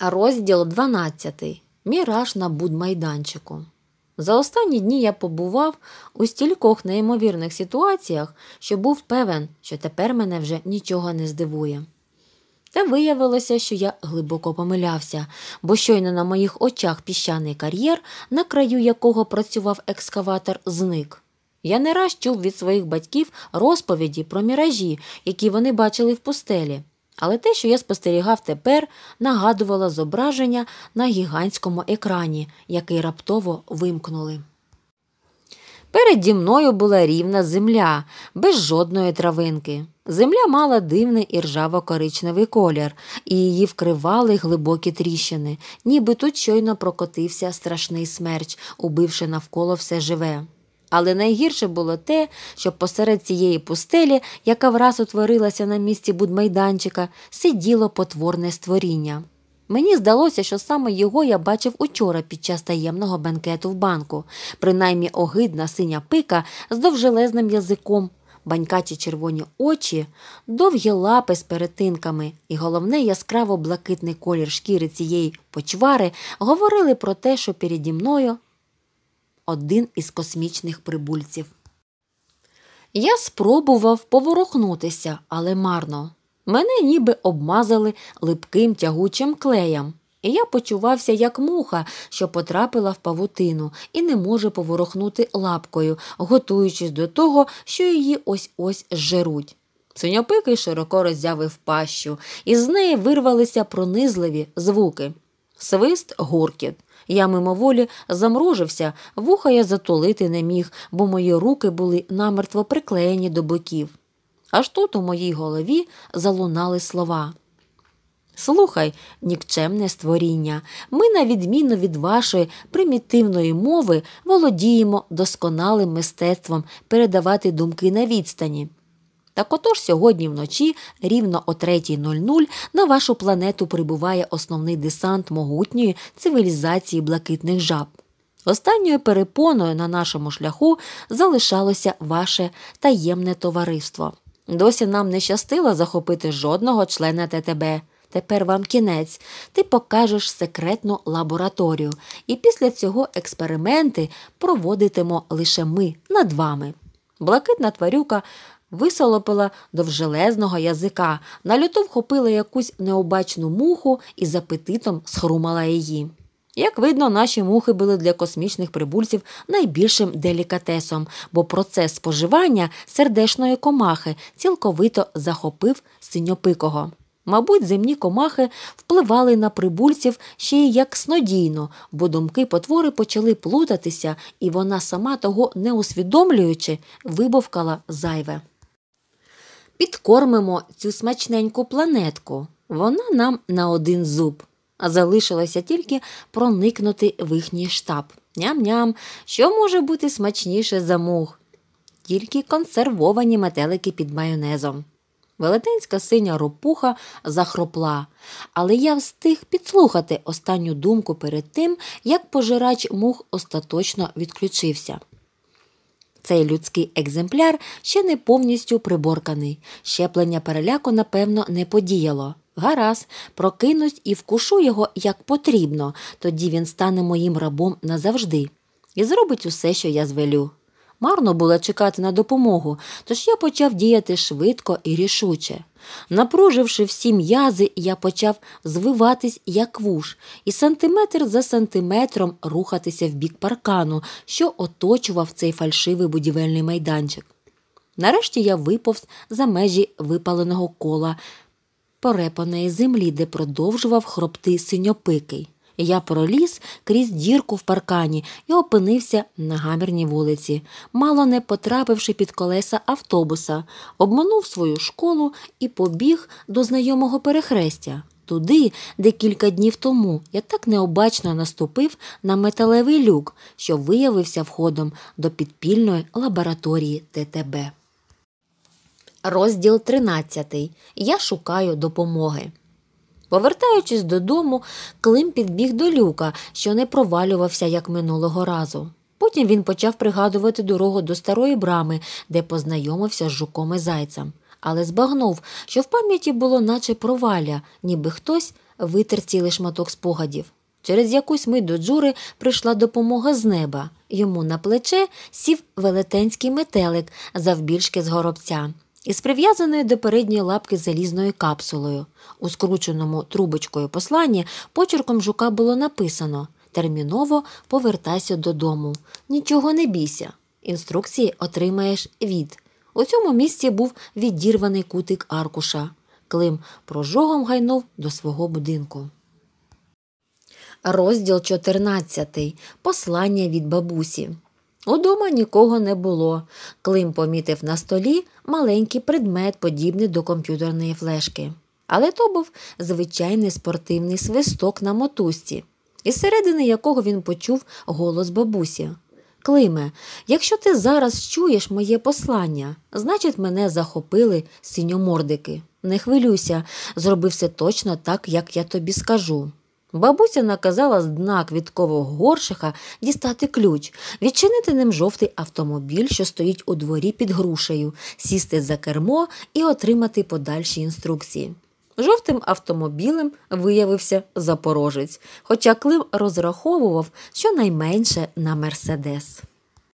Розділ 12. Міраж на будмайданчику. За останні дні я побував у стількох неймовірних ситуаціях, що був певен, що тепер мене вже нічого не здивує. Та виявилося, що я глибоко помилявся, бо щойно на моїх очах піщаний кар'єр, на краю якого працював екскаватор, зник. Я не раз чув від своїх батьків розповіді про міражі, які вони бачили в пустелі. Але те, що я спостерігав тепер, нагадувало зображення на гігантському екрані, який раптово вимкнули. Переді мною була рівна земля, без жодної травинки. Земля мала дивний і ржаво-коричневий колір, і її вкривали глибокі тріщини, ніби тут щойно прокотився страшний смерч, убивши навколо все живе. Але найгірше було те, що посеред цієї пустелі, яка враз утворилася на місці будмайданчика, сиділо потворне створіння. Мені здалося, що саме його я бачив учора під час таємного бенкету в банку, принаймні огидна синя пика з довжелезним язиком, банькачі червоні очі, довгі лапи з перетинками, і головне яскраво блакитний колір шкіри цієї почвари говорили про те, що переді мною один із космічних прибульців. Я спробував поворухнутися, але марно. Мене ніби обмазали липким тягучим клеєм, і я почувався, як муха, що потрапила в павутину, і не може поворухнути лапкою, готуючись до того, що її ось ось зжеруть. Синьопики широко роззявив пащу, і з неї вирвалися пронизливі звуки. Свист гуркіт. Я мимоволі замружився, вуха я затулити не міг, бо мої руки були намертво приклеєні до боків. Аж тут у моїй голові залунали слова. Слухай, нікчемне створіння, ми, на відміну від вашої примітивної мови, володіємо досконалим мистецтвом передавати думки на відстані. Так отож сьогодні вночі, рівно о 3.00, на вашу планету прибуває основний десант могутньої цивілізації блакитних жаб. Останньою перепоною на нашому шляху залишалося ваше таємне товариство. Досі нам не щастило захопити жодного члена ТТБ. Тепер вам кінець, ти покажеш секретну лабораторію, і після цього експерименти проводитимо лише ми над вами. Блакитна тварюка Висолопила до вжелезного язика, на люту вхопила якусь необачну муху і з апетитом схрумала її. Як видно, наші мухи були для космічних прибульців найбільшим делікатесом, бо процес споживання сердешної комахи цілковито захопив синьопикого. Мабуть, земні комахи впливали на прибульців ще й як снодійно, бо думки потвори почали плутатися, і вона сама того не усвідомлюючи вибовкала зайве. Підкормимо цю смачненьку планетку. Вона нам на один зуб. А залишилося тільки проникнути в їхній штаб. Ням-ням, що може бути смачніше за мух? Тільки консервовані метелики під майонезом. Велетенська синя ропуха захропла, але я встиг підслухати останню думку перед тим, як пожирач мух остаточно відключився. Цей людський екземпляр ще не повністю приборканий. Щеплення переляку, напевно, не подіяло. Гаразд, прокинусь і вкушу його як потрібно, тоді він стане моїм рабом назавжди і зробить усе, що я звелю. Марно було чекати на допомогу, тож я почав діяти швидко і рішуче. Напруживши всі м'язи, я почав звиватись як вуж, і сантиметр за сантиметром рухатися в бік паркану, що оточував цей фальшивий будівельний майданчик. Нарешті я виповз за межі випаленого кола порепаної землі, де продовжував хробти синьопикий. Я проліз крізь дірку в паркані і опинився на гамірній вулиці, мало не потрапивши під колеса автобуса, обманув свою школу і побіг до знайомого перехрестя. Туди, де кілька днів тому я так необачно наступив на металевий люк, що виявився входом до підпільної лабораторії ТТБ. Розділ 13. Я шукаю допомоги. Повертаючись додому, Клим підбіг до люка, що не провалювався, як минулого разу. Потім він почав пригадувати дорогу до старої брами, де познайомився з жуком і зайцем, але збагнув, що в пам'яті було наче проваля, ніби хтось витер цілий шматок спогадів. Через якусь мить до Джури прийшла допомога з неба. Йому на плече сів велетенський метелик завбільшки з горобця із прив'язаної до передньої лапки залізною капсулою. У скрученому трубочкою посланні почерком жука було написано терміново повертайся додому. Нічого не бійся. Інструкції отримаєш від. У цьому місці був відірваний кутик аркуша. Клим прожогом гайнув до свого будинку. Розділ 14. Послання від бабусі. Удома нікого не було. Клим помітив на столі маленький предмет, подібний до комп'ютерної флешки. Але то був звичайний спортивний свисток на мотузці, із середини якого він почув голос бабусі. Климе, якщо ти зараз чуєш моє послання, значить, мене захопили синьомордики. Не хвилюйся, зроби все точно так, як я тобі скажу. Бабуся наказала з дна квіткового горшиха дістати ключ, відчинити ним жовтий автомобіль, що стоїть у дворі під грушею, сісти за кермо і отримати подальші інструкції. Жовтим автомобілем виявився запорожець, хоча Клим розраховував щонайменше на Мерседес.